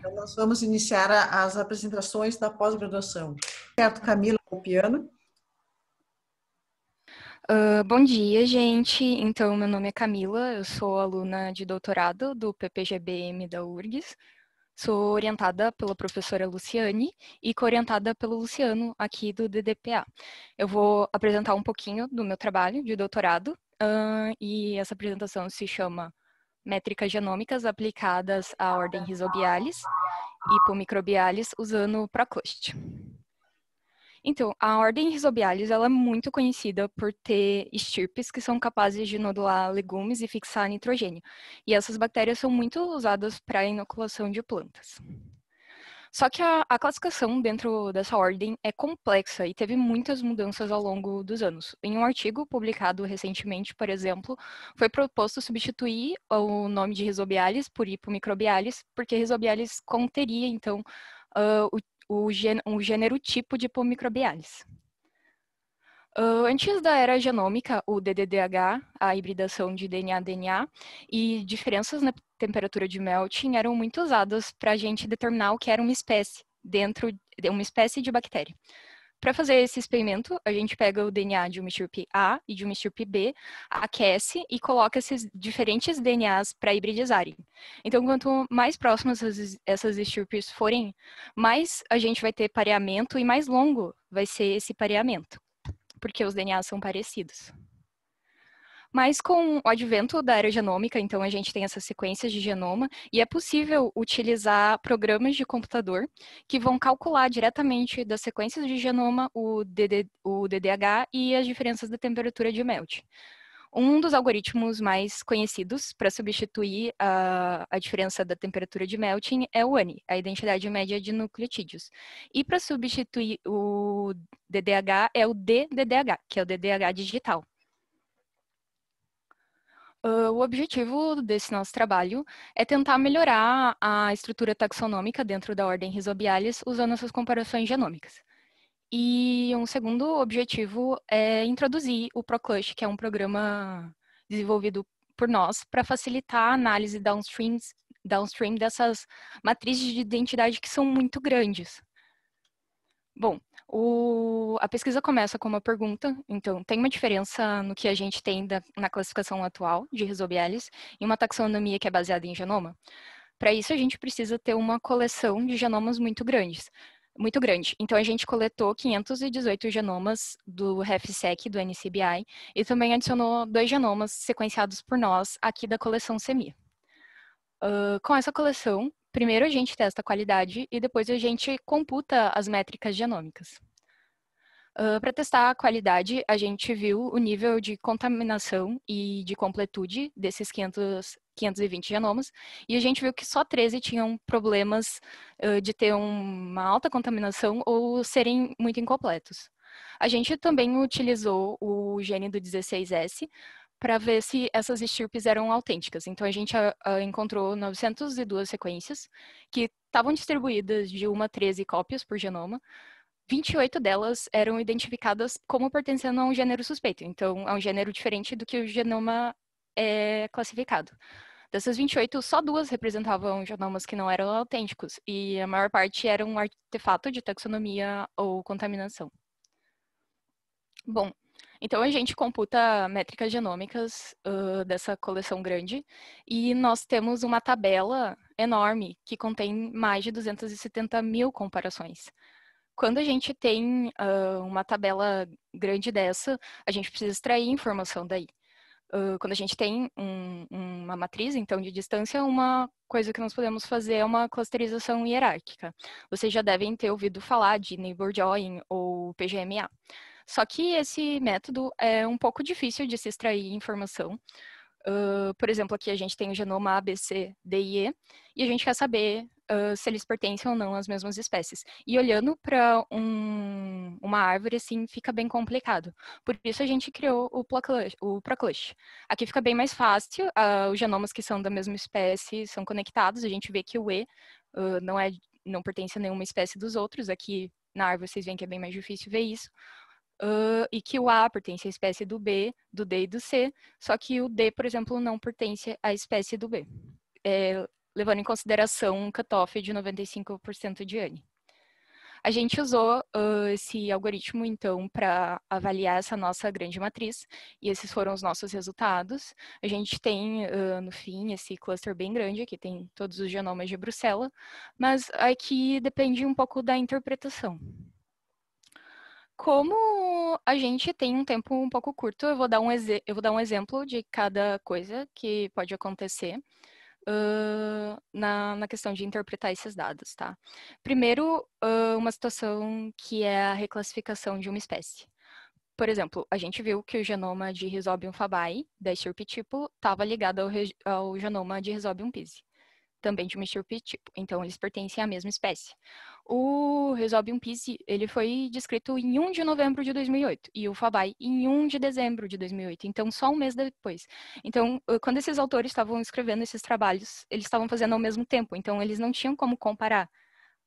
Então, nós vamos iniciar as apresentações da pós-graduação. Certo, Camila, o piano. Uh, bom dia, gente. Então, meu nome é Camila, eu sou aluna de doutorado do PPGBM da URGS. Sou orientada pela professora Luciane e coorientada pelo Luciano aqui do DDPA. Eu vou apresentar um pouquinho do meu trabalho de doutorado uh, e essa apresentação se chama métricas genômicas aplicadas à ordem Rhizobialis e Hipomicrobialis usando o Proclust. Então, a ordem Rhizobialis ela é muito conhecida por ter estirpes que são capazes de nodular legumes e fixar nitrogênio. E essas bactérias são muito usadas para a inoculação de plantas. Só que a, a, classificação dentro dessa ordem é complexa e teve muitas mudanças ao longo dos anos. Em um artigo publicado recentemente, por exemplo, foi proposto substituir o nome de Rhizobialis por Hippomicrobialis, porque Rhizobialis conteria, então, uh, o, o, gênero, o gênero tipo de Hippomicrobialis. Uh, ah, antes da era genômica, o DDDH, a hibridação de DNA-DNA e diferenças na temperatura de melting eram muito usados para a gente determinar o que era uma espécie dentro de uma espécie de bactéria. Para fazer esse experimento, a gente pega o DNA de uma estirpe A e de uma estirpe B, aquece e coloca esses diferentes DNAs para hibridizarem. Então, quanto mais próximas essas estirpes forem, mais a gente vai ter pareamento e mais longo vai ser esse pareamento, porque os DNAs são parecidos. Mas com o advento da era genômica, então a gente tem essas sequências de genoma e é possível utilizar programas de computador que vão calcular diretamente das sequências de genoma o, DD, o DDH e as diferenças da temperatura de melt. Um dos algoritmos mais conhecidos para substituir a, a, diferença da temperatura de melting é o ANI, a identidade média de nucleotídeos. E para substituir o DDH é o DDDH, que é o DDH digital o objetivo desse nosso trabalho é tentar melhorar a estrutura taxonômica dentro da ordem Rhizobialis usando essas comparações genômicas. E um segundo objetivo é introduzir o ProClush, que é um programa desenvolvido por nós para facilitar a análise downstream, downstream dessas matrizes de identidade que são muito grandes. Bom, o, a pesquisa começa com uma pergunta, então, tem uma diferença no que a gente tem da, na classificação atual de risobiales e uma taxonomia que é baseada em genoma? Para isso, a gente precisa ter uma coleção de genomas muito grandes. Muito grande. Então, a gente coletou 518 genomas do RefSeq do NCBI, e também adicionou dois genomas sequenciados por nós aqui da coleção SEMI. Uh, com essa coleção, primeiro a gente testa a qualidade e depois a gente computa as métricas genômicas. Uh, Para testar a qualidade, a gente viu o nível de contaminação e de completude desses 500, 520 genomas, e a gente viu que só 13 tinham problemas uh, de ter uma alta contaminação ou serem muito incompletos. A gente também utilizou o gene do 16S para ver se essas estirpes eram autênticas. Então a gente a, ah, a ah, encontrou 902 sequências que estavam distribuídas de 1 a 13 cópias por genoma. 28 delas eram identificadas como pertencendo a um gênero suspeito, então a um gênero diferente do que o genoma é classificado. Dessas 28, só duas representavam genomas que não eram autênticos, e a maior parte era um artefato de taxonomia ou contaminação. Bom, então a gente computa métricas genômicas uh, dessa coleção grande e nós temos uma tabela enorme que contém mais de 270 mil comparações. Quando a gente tem uh, uma tabela grande dessa, a gente precisa extrair informação daí. Uh, quando a gente tem um, uma matriz, então, de distância, uma coisa que nós podemos fazer é uma clusterização hierárquica. Vocês já devem ter ouvido falar de neighbor join ou PGMA. Só que esse método é um pouco difícil de se extrair informação. Uh, por exemplo, aqui a gente tem o genoma C, D e a gente quer saber uh, se eles pertencem ou não às mesmas espécies. E olhando para um, uma árvore, assim, fica bem complicado. Por isso a gente criou o, o Proclush. Aqui fica bem mais fácil, uh, os genomas que são da mesma espécie são conectados, a gente vê que o E não, é, não pertence a nenhuma espécie dos outros, aqui na árvore vocês veem que é bem mais difícil ver isso, uh, e que o A pertence à espécie do B, do D e do C, só que o D, por exemplo, não pertence à espécie do B, é, levando em consideração um cutoff de 95% de ANI. A gente usou uh, esse algoritmo, então, para avaliar essa nossa grande matriz, e esses foram os nossos resultados. A gente tem, uh, no fim, esse cluster bem grande, que tem todos os genomas de Bruxelas, mas aqui depende um pouco da interpretação. Como a gente tem um tempo um pouco curto, eu vou dar um, exe eu vou dar um exemplo de cada coisa que pode acontecer uh, na, na, questão de interpretar esses dados, tá? Primeiro, uh, uma situação que é a reclassificação de uma espécie. Por exemplo, a gente viu que o genoma de Rhizobium fabae, da estirpe tipo, estava ligado ao, ao genoma de Rhizobium pisi também de uma estilo tipo, então eles pertencem à mesma espécie. O Resolve 1 Piece, ele foi descrito em 1 de novembro de 2008 e o Fabai em 1 de dezembro de 2008, então só um mês depois. Então, eh, quando esses autores estavam escrevendo esses trabalhos, eles estavam fazendo ao mesmo tempo, então eles não tinham como comparar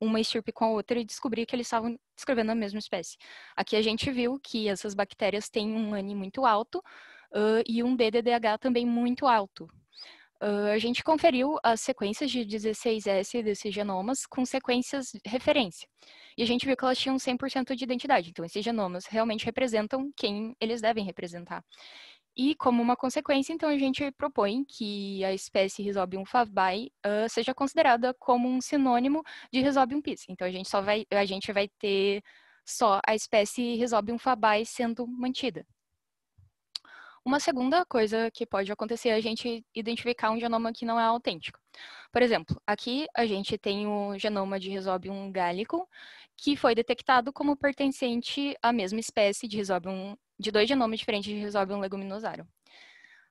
uma estirpe com a outra e descobrir que eles estavam descrevendo a mesma espécie. Aqui a gente viu que essas bactérias têm um ANI muito alto uh, e um DDDH também muito alto, a gente conferiu as sequências de 16S desses genomas com sequências referência. E a gente viu que elas tinham 100% de identidade. Então, esses genomas realmente representam quem eles devem representar. E, como uma consequência, então, a gente propõe que a espécie Rhizobium favbai uh, seja considerada como um sinônimo de Rhizobium pis. Então, a gente, só vai, a gente vai ter só a espécie Rhizobium fabae sendo mantida. Uma segunda coisa que pode acontecer é a gente identificar um genoma que não é autêntico. Por exemplo, aqui a gente tem o genoma de Rhizobium gálico que foi detectado como pertencente à mesma espécie de Rhizobium, de dois genomas diferentes de Rhizobium leguminosarum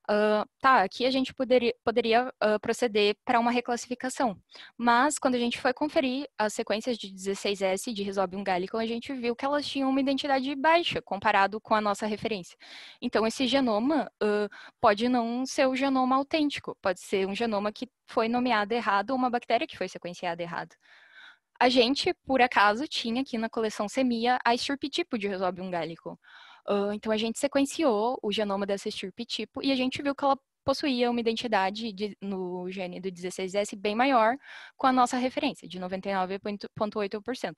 uh, tá, aqui a gente poderia, poderia uh, proceder para uma reclassificação. Mas quando a gente foi conferir as sequências de 16S de Resolve Gallican, a gente viu que elas tinham uma identidade baixa comparado com a nossa referência. Então esse genoma uh, pode não ser o genoma autêntico, pode ser um genoma que foi nomeado errado ou uma bactéria que foi sequenciada errado. A gente, por acaso, tinha aqui na coleção Semia a estirpe tipo de Resolve Gallican Uh, então a gente sequenciou o genoma dessa estirpe tipo e a gente viu que ela possuía uma identidade de, no gene do 16S bem maior com a nossa referência, de 99,8%.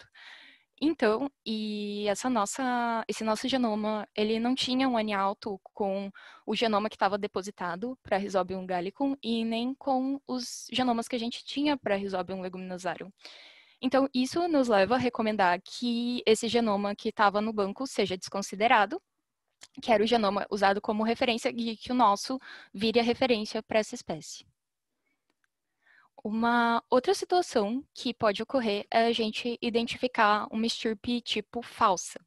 Então, e essa nossa, esse nosso genoma, ele não tinha um N alto com o genoma que estava depositado para Rhizobium gallicum e nem com os genomas que a gente tinha para Rhizobium leguminosarum. Então, isso nos leva a recomendar que esse genoma que estava no banco seja desconsiderado, que era o genoma usado como referência e que o nosso vire a referência para essa espécie. Uma outra situação que pode ocorrer é a gente identificar uma estirpe tipo falsa,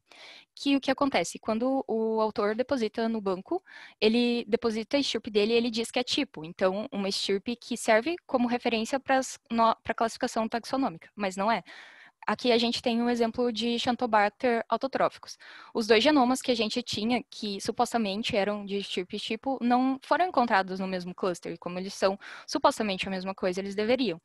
que o que acontece? Quando o autor deposita no banco, ele deposita a estirpe dele e ele diz que é tipo. Então, uma estirpe que serve como referência para a classificação taxonômica, mas não é. Aqui a gente tem um exemplo de Chantobacter autotróficos. Os dois genomas que a gente tinha, que supostamente eram de estirpe tipo, não foram encontrados no mesmo cluster, e como eles são supostamente a mesma coisa, eles deveriam.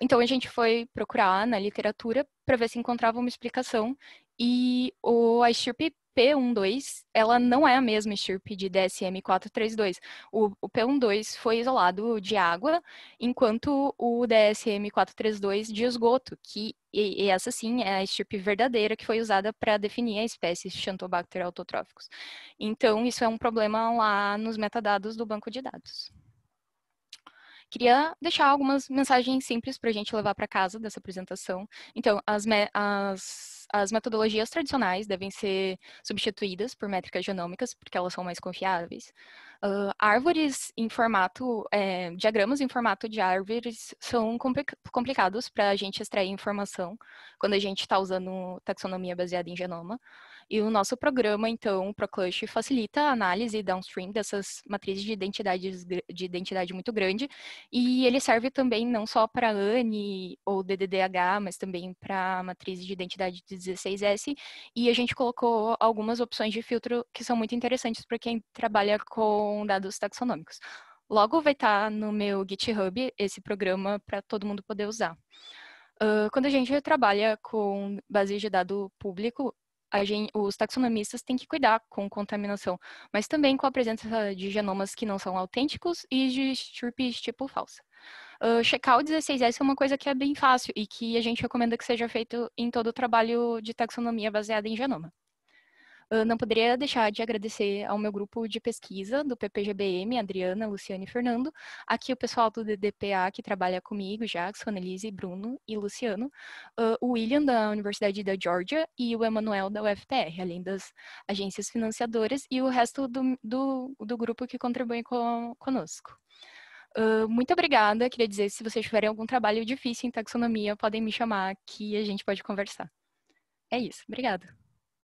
Então a gente foi procurar na literatura para ver se encontrava uma explicação e o, a estirpe P12, ela não é a mesma estirpe de DSM-432. O, o, P12 foi isolado de água, enquanto o DSM-432 de esgoto, que e, e essa sim é a estirpe verdadeira que foi usada para definir a espécie Xantobacter autotróficos. Então, isso é um problema lá nos metadados do banco de dados. Queria deixar algumas mensagens simples para a gente levar para casa dessa apresentação. Então, as, me as, as, metodologias tradicionais devem ser substituídas por métricas genômicas, porque elas são mais confiáveis. Uh, árvores em formato, é, diagramas em formato de árvores são compli complicados para a gente extrair informação quando a gente está usando taxonomia baseada em genoma. E o nosso programa, então, o ProClush, facilita a análise downstream dessas matrizes de, identidades, de identidade muito grande. E ele serve também não só para ANI ou DDDH, mas também para matrizes de identidade de 16S. E a gente colocou algumas opções de filtro que são muito interessantes para quem trabalha com dados taxonômicos. Logo vai estar tá no meu GitHub esse programa para todo mundo poder usar. Uh, quando a gente trabalha com base de dado público, Gente, os taxonomistas têm que cuidar com contaminação, mas também com a presença de genomas que não são autênticos e de estirpes tipo falsa. Uh, checar o 16S é uma coisa que é bem fácil e que a gente recomenda que seja feito em todo o trabalho de taxonomia baseada em genoma não poderia deixar de agradecer ao meu grupo de pesquisa do PPGBM, Adriana, Luciane e Fernando, aqui o pessoal do DDPA que trabalha comigo, Jackson, Elise, Bruno e Luciano, uh, o William da Universidade da Georgia e o Emanuel da UFPR, além das agências financiadoras e o resto do, do, do grupo que contribui com, conosco. Uh, muito obrigada. Queria dizer, se vocês tiverem algum trabalho difícil em taxonomia, podem me chamar que a gente pode conversar. É isso. Obrigada.